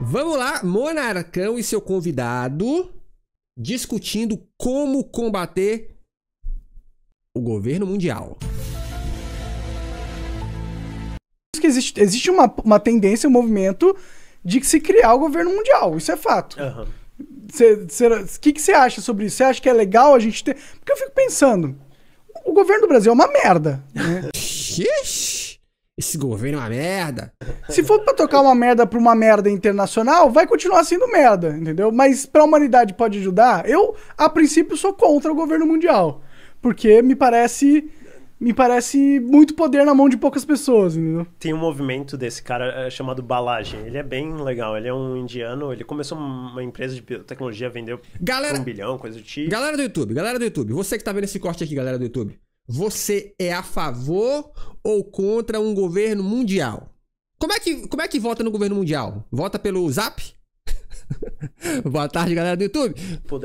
Vamos lá, Monarcão e seu convidado discutindo como combater o governo mundial. Que existe, existe uma, uma tendência, um movimento de se criar o governo mundial. Isso é fato. O que, que você acha sobre isso? Você acha que é legal a gente ter. Porque eu fico pensando, o governo do Brasil é uma merda. Né? Esse governo é uma merda. Se for pra tocar uma merda pra uma merda internacional, vai continuar sendo merda, entendeu? Mas pra humanidade pode ajudar. Eu, a princípio, sou contra o governo mundial. Porque me parece me parece muito poder na mão de poucas pessoas, entendeu? Tem um movimento desse cara eh, chamado Balagem. Ele é bem legal. Ele é um indiano. Ele começou uma empresa de tecnologia, vendeu galera, um bilhão, coisa do tipo. Galera do YouTube, galera do YouTube. Você que tá vendo esse corte aqui, galera do YouTube. Você é a favor ou contra um governo mundial? Como é que, como é que vota no governo mundial? Vota pelo Zap? Boa tarde, galera do YouTube. Pô,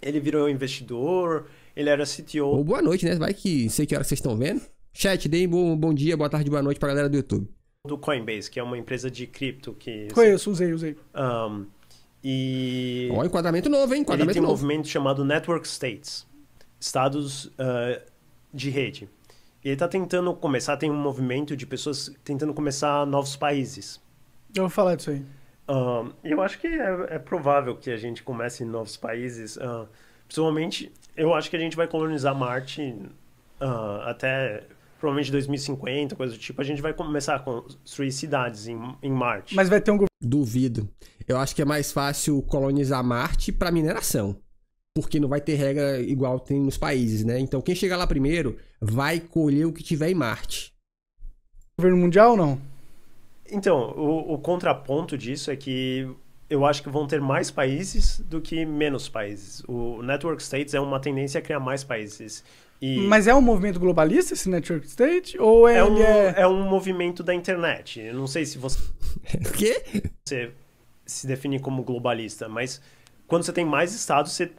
ele virou investidor, ele era CTO. boa noite, né? Vai que sei que hora vocês estão vendo. Chat, deem bom, bom dia, boa tarde, boa noite pra galera do YouTube. Do Coinbase, que é uma empresa de cripto que. Conheço, usei, usei. Um, e. Ó, enquadramento novo, hein? Enquadramento ele tem novo. um movimento chamado Network States estados uh, de rede. E ele está tentando começar, tem um movimento de pessoas tentando começar novos países. Eu vou falar disso aí. Uh, eu acho que é, é, provável que a gente comece em novos países. Uh, principalmente, eu acho que a gente vai colonizar Marte uh, até provavelmente 2050, coisa do tipo. A gente vai começar a construir cidades em, em Marte. Mas vai ter um. Duvido. Eu acho que é mais fácil colonizar Marte para mineração porque não vai ter regra igual tem nos países, né? Então quem chegar lá primeiro vai colher o que tiver em Marte. Governo mundial ou não? Então, o, o contraponto disso é que eu acho que vão ter mais países do que menos países. O Network States é uma tendência a criar mais países. E Mas é um movimento globalista esse Network State? Ou é, um, é... é um movimento da internet. Eu não sei se você. O quê? Você se define como globalista, mas quando você tem mais estados, você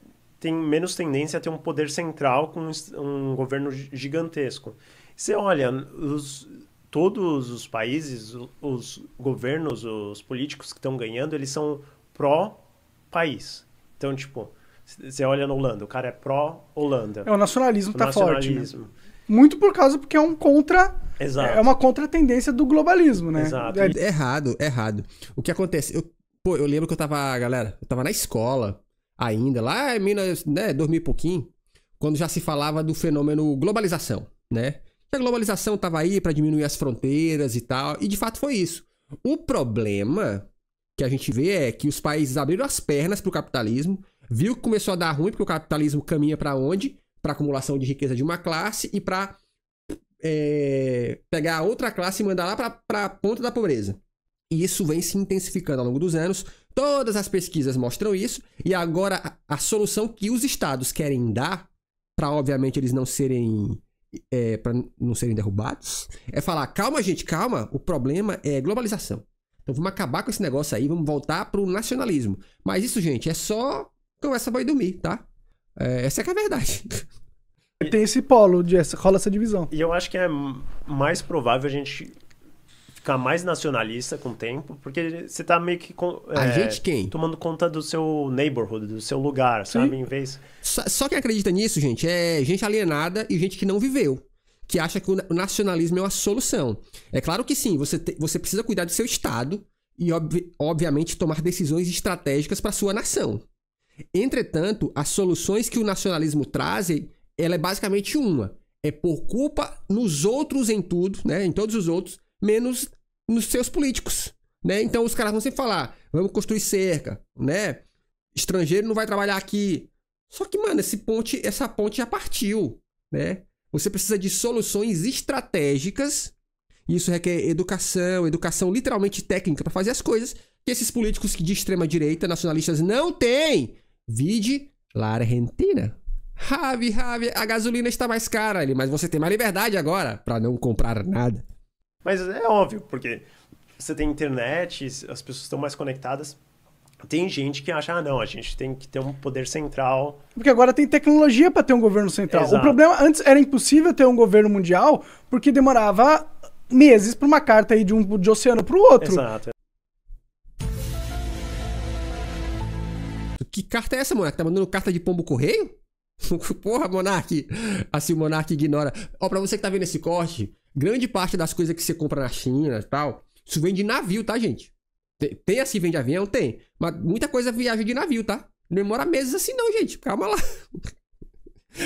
tem menos tendência a ter um poder central com um governo gigantesco. Você olha, os, todos os países, os governos, os políticos que estão ganhando, eles são pró-país. Então, tipo, você olha na Holanda, o cara é pró-Holanda. É, o nacionalismo está forte. Né? Muito por causa porque é um contra. Exato. É uma contra-tendência do globalismo, né? Exato. É... Errado, é errado. O que acontece? Eu, pô, eu lembro que eu tava, galera, eu tava na escola ainda, lá em Minas, né, 2000 e pouquinho, quando já se falava do fenômeno globalização, né? Que a globalização estava aí para diminuir as fronteiras e tal, e de fato foi isso. O problema que a gente vê é que os países abriram as pernas para o capitalismo, viu que começou a dar ruim, porque o capitalismo caminha para onde? Para acumulação de riqueza de uma classe e para é, eh, pegar outra classe e mandar lá para a ponta da pobreza. E isso vem se intensificando ao longo dos anos. Todas as pesquisas mostram isso. E agora, a, a solução que os estados querem dar, para obviamente eles não serem. É, para não serem derrubados, é falar: calma, gente, calma, o problema é globalização. Então vamos acabar com esse negócio aí, vamos voltar pro nacionalismo. Mas isso, gente, é só conversa vai dormir, tá? É, essa é que é a verdade. Tem esse polo, de, rola essa divisão. E eu acho que é mais provável a gente ficar mais nacionalista com o tempo, porque você tá meio que. É, a gente quem? Tomando conta do seu neighborhood, do seu lugar, Sim. sabe? Em vez. Só, só quem acredita nisso, gente, é gente alienada e gente que não viveu que acha que o nacionalismo é uma solução. É claro que sim, você, te, você precisa cuidar do seu Estado e, ob, obviamente, tomar decisões estratégicas para sua nação. Entretanto, as soluções que o nacionalismo traz, ela é basicamente uma. É por culpa nos outros em tudo, né, em todos os outros, menos nos seus políticos, né? Então os caras vão sempre falar, vamos construir cerca, né? Estrangeiro não vai trabalhar aqui. Só que, mano, esse ponte, essa ponte já partiu, né? Você precisa de soluções estratégicas. Isso requer educação, educação literalmente técnica para fazer as coisas que esses políticos de extrema direita, nacionalistas, não têm. Vide La Argentina. Rave, rave, a gasolina está mais cara ali, mas você tem mais liberdade agora para não comprar nada. Mas é óbvio, porque você tem internet, as pessoas estão mais conectadas. Tem gente que acha, ah, não, a gente tem que ter um poder central. Porque agora tem tecnologia para ter um governo central. Exato. O problema, antes era impossível ter um governo mundial, porque demorava meses para uma carta aí de um de oceano para o outro. Exato. Que carta é essa, Monark? Tá mandando carta de pombo correio? Porra, Monark! Assim o Monark ignora. Ó, pra você que tá vendo esse corte, Grande parte das coisas que você compra na China e tal, isso vem de navio, tá, gente? Tem, tem assim, vende avião? Tem. Mas muita coisa viaja de navio, tá? Não demora meses assim, não, gente. Calma lá.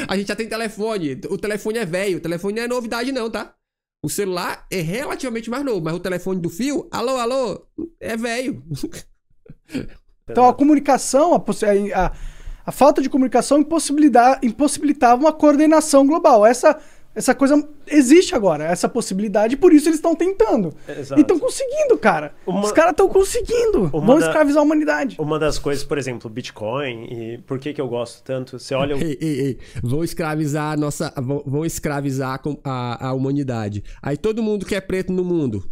A gente já tem telefone. O telefone é velho. O telefone não é novidade, não, tá? O celular é relativamente mais novo, mas o telefone do fio, alô, alô, é velho. Então a comunicação, a, a, a falta de comunicação impossibilitava uma coordenação global. Essa essa coisa existe agora, essa possibilidade, por isso eles estão tentando. Exato. E estão conseguindo, cara. Uma... Os caras estão conseguindo. Uma Vão da... escravizar a humanidade. Uma das coisas, por exemplo, Bitcoin, e por que, que eu gosto tanto? Você olha. ei, ei, ei. Vão escravizar a nossa. Vão escravizar a, a humanidade. Aí todo mundo que é preto no mundo.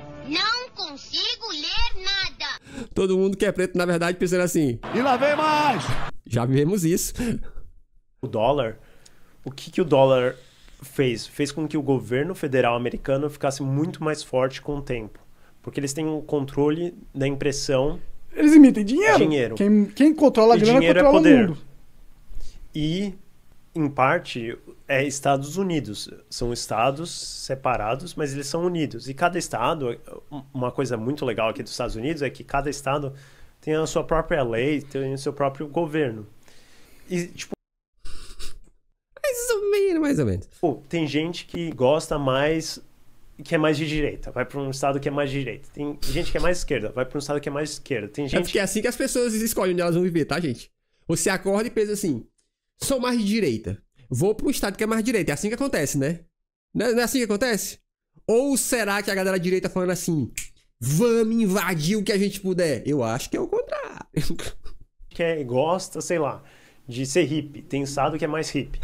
Não consigo ler nada. Todo mundo que é preto, na verdade, pensando assim. E lá vem mais! Já vivemos isso. O dólar o que, que o dólar fez? Fez com que o governo federal americano ficasse muito mais forte com o tempo. Porque eles têm o um controle da impressão. Eles emitem dinheiro. dinheiro. Quem, quem controla a grana dinheiro é controla é poder. o mundo. E, em parte, é Estados Unidos. São estados separados, mas eles são unidos. E cada estado, uma coisa muito legal aqui dos Estados Unidos é que cada estado tem a sua própria lei, tem o seu próprio governo. E, tipo, mais ou menos. Pô, tem gente que gosta mais que é mais de direita, vai para um estado que é mais de direita. Tem gente que é mais esquerda, vai para um estado que é mais esquerda. Tem é gente... É porque é assim que as pessoas escolhem onde elas vão viver, tá, gente? Você acorda e pensa assim, sou mais de direita, vou para um estado que é mais de direita. É assim que acontece, né? É, não é, assim que acontece? Ou será que a galera direita falando assim, vamos invadir o que a gente puder? Eu acho que é o contrário. que é, gosta, sei lá de ser hippie. Tem sado que é mais hippie.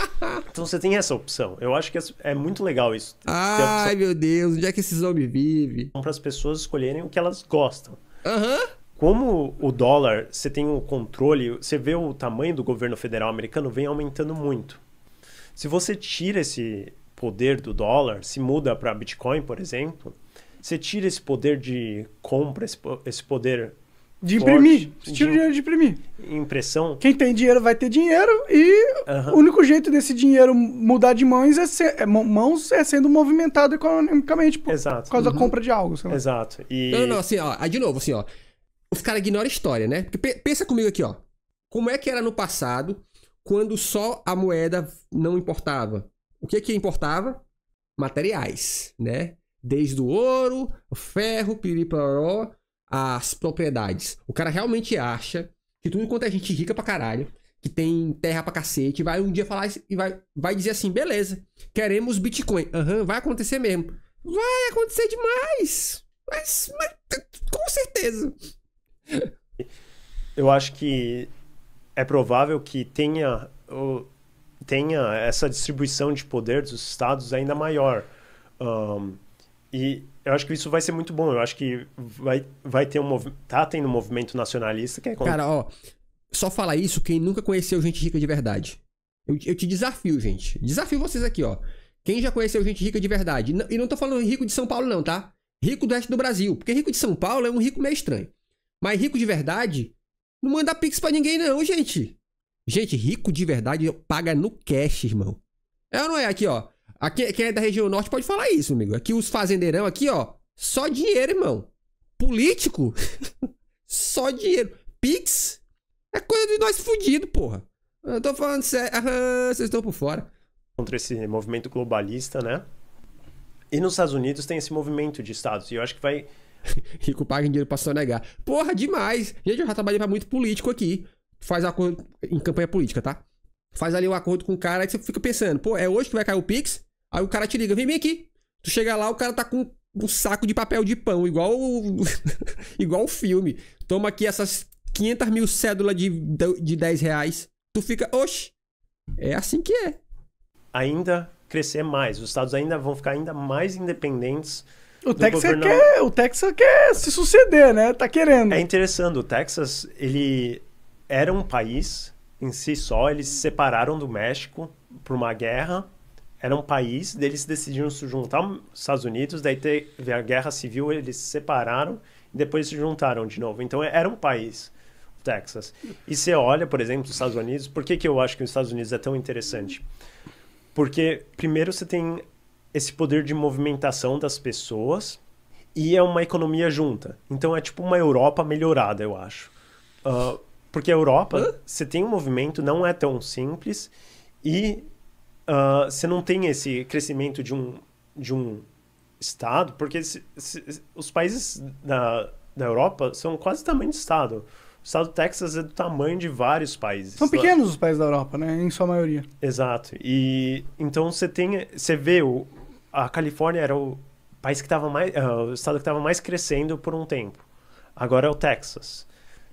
então você tem essa opção. Eu acho que é, é muito legal isso. Ai, meu Deus, onde é que esses homens vive? Para as pessoas escolherem o que elas gostam. Aham. Uhum. Como o dólar, você tem um controle, você vê o tamanho do governo federal americano vem aumentando muito. Se você tira esse poder do dólar, se muda para Bitcoin, por exemplo, você tira esse poder de compra, esse poder de imprimir. Forte, estilo de, de imprimir. Impressão. Quem tem dinheiro vai ter dinheiro e uhum. o único jeito desse dinheiro mudar de mãos é, ser, é mãos é sendo movimentado economicamente por, Exato. por causa uhum. da compra de algo. Exato. E... Não, não, assim, ó. De novo, assim, ó. Os caras ignoram a história, né? Porque pensa comigo aqui, ó. Como é que era no passado quando só a moeda não importava? O que que importava? Materiais, né? Desde o ouro, o ferro, piriparó as propriedades. O cara realmente acha que tudo enquanto a é gente rica pra caralho, que tem terra pra cacete, vai um dia falar e vai, vai dizer assim: beleza, queremos Bitcoin. Aham, uhum, vai acontecer mesmo. Vai acontecer demais. Mas, mas com certeza. Eu acho que é provável que tenha, tenha essa distribuição de poder dos estados ainda maior. Um, e eu acho que isso vai ser muito bom. Eu acho que vai, vai ter um movimento. Tá tendo um movimento nacionalista que é contra... Cara, ó. Só falar isso quem nunca conheceu gente rica de verdade. Eu, eu, te desafio, gente. Desafio vocês aqui, ó. Quem já conheceu gente rica de verdade. E não tô falando rico de São Paulo, não, tá? Rico do resto do Brasil. Porque rico de São Paulo é um rico meio estranho. Mas rico de verdade não manda pix pra ninguém, não, gente. Gente, rico de verdade paga no cash, irmão. É ou não é? Aqui, ó. Aqui, quem é da região norte pode falar isso, amigo. Aqui os fazendeirão, aqui, ó, só dinheiro, irmão. Político, só dinheiro. Pix é coisa de nós fudido, porra. Eu tô falando sério. Aham, vocês estão por fora. Contra esse movimento globalista, né? E nos Estados Unidos tem esse movimento de estados. E eu acho que vai. Rico paga dinheiro pra sonegar. Porra, demais. Gente, eu já trabalhei pra muito político aqui. Faz acordo em campanha política, tá? Faz ali um acordo com o cara que você fica pensando, pô, é hoje que vai cair o Pix? Aí o cara te liga, vem, vem aqui. Tu chega lá, o cara tá com um saco de papel de pão, igual igual o filme. Toma aqui essas 500 mil cédulas de, de 10 reais. Tu fica, oxe, é assim que é. Ainda crescer mais. Os estados ainda vão ficar ainda mais independentes. O Texas, governo... quer, o Texas quer se suceder, né? Tá querendo. É interessante. O Texas, ele era um país em si só. Eles se separaram do México por uma guerra era um país, eles decidiram se juntar aos Estados Unidos, daí teve a guerra civil, eles se separaram e depois se juntaram de novo. Então é, era um país, o Texas. E você olha, por exemplo, os Estados Unidos, por que, que eu acho que os Estados Unidos é tão interessante? Porque, primeiro, você tem esse poder de movimentação das pessoas e é uma economia junta. Então é tipo uma Europa melhorada, eu acho. Uh, porque a Europa, você tem um movimento, não é tão simples e ah, você não tem esse crescimento de um, de um Estado, porque se, se, os países da, da Europa são quase tamanho de Estado. O estado do Texas é do tamanho de vários países. São pequenos os países da Europa, né? Em sua maioria. Exato. E então você tem, você vê o, a Califórnia era o país que estava mais, uh, o estado que estava mais crescendo por um tempo. Agora é o Texas.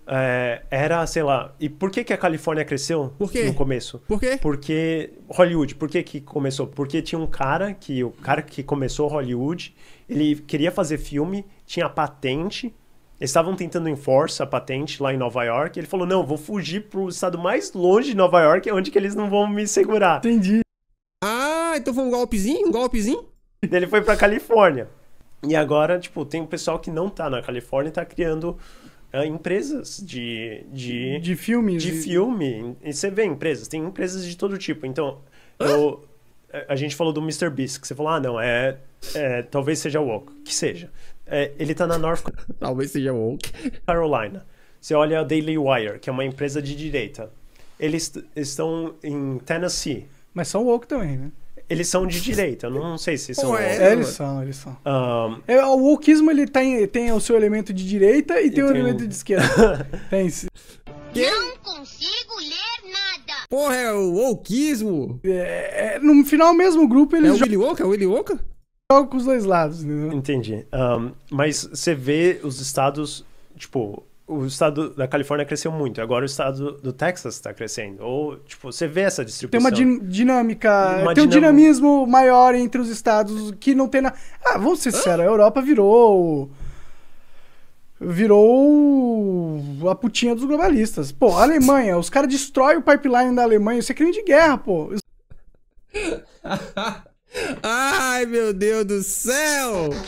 É, era, sei lá. E por que, que a Califórnia cresceu no começo? Por quê? Porque Hollywood, por que, que começou? Porque tinha um cara que, o cara que começou Hollywood, ele queria fazer filme, tinha patente, eles estavam tentando enforçar a patente lá em Nova York, ele falou: não, vou fugir pro estado mais longe de Nova York, onde que eles não vão me segurar. Entendi. Ah, então foi um golpezinho? Um golpezinho? Ele foi pra Califórnia. E agora, tipo, tem um pessoal que não tá na Califórnia e tá criando ah, empresas de, de. De filme De filme. E você vê empresas, tem empresas de todo tipo. Então, eu, a gente falou do Mr. Beast, que você falou, ah, não, é. é talvez seja woke. Que seja. É, ele tá na North. talvez seja woke. Carolina. Você olha a Daily Wire, que é uma empresa de direita. Eles estão em Tennessee. Mas são woke também, né? eles são de direita, não sei se são. É, eles são, eles são. Um... É, o wokismo ele tem, tem o seu elemento de direita e, e tem o elemento de esquerda. tem sim. Não consigo ler nada. Porra, é o wokismo. É, é, no final mesmo grupo eles. É o Willy Wonka? É o Willy Wonka? Joga com os dois lados, entendeu? Entendi. Um, mas você vê os estados, tipo, o estado da Califórnia cresceu muito, agora o estado do Texas está crescendo. Ou, tipo, você vê essa distribuição. Tem uma din dinâmica, uma tem dinam... um dinamismo maior entre os estados que não tem nada Ah, vamos ser sinceros, a Europa virou. Virou a putinha dos globalistas. Pô, a Alemanha, os caras destroem o pipeline da Alemanha, isso é crime de guerra, pô. Ai, meu Deus do céu!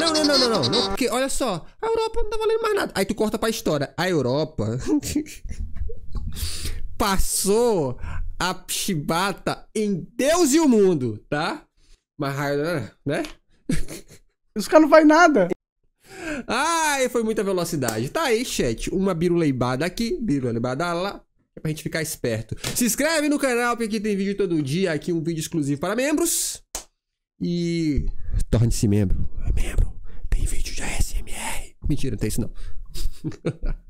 Não, não, não, não, não, não. Porque, olha só, a Europa não tá valendo mais nada. Aí tu corta pra história. A Europa passou a chibata em Deus e o mundo, tá? Mas, ah, né? Os caras não faz nada. Ai, foi muita velocidade. Tá aí, chat. Uma biruleibada aqui, biruleibada lá. É pra gente ficar esperto. Se inscreve no canal, porque aqui tem vídeo todo dia. Aqui um vídeo exclusivo para membros. E torne-se membro. É membro. Mentira, não tem isso não.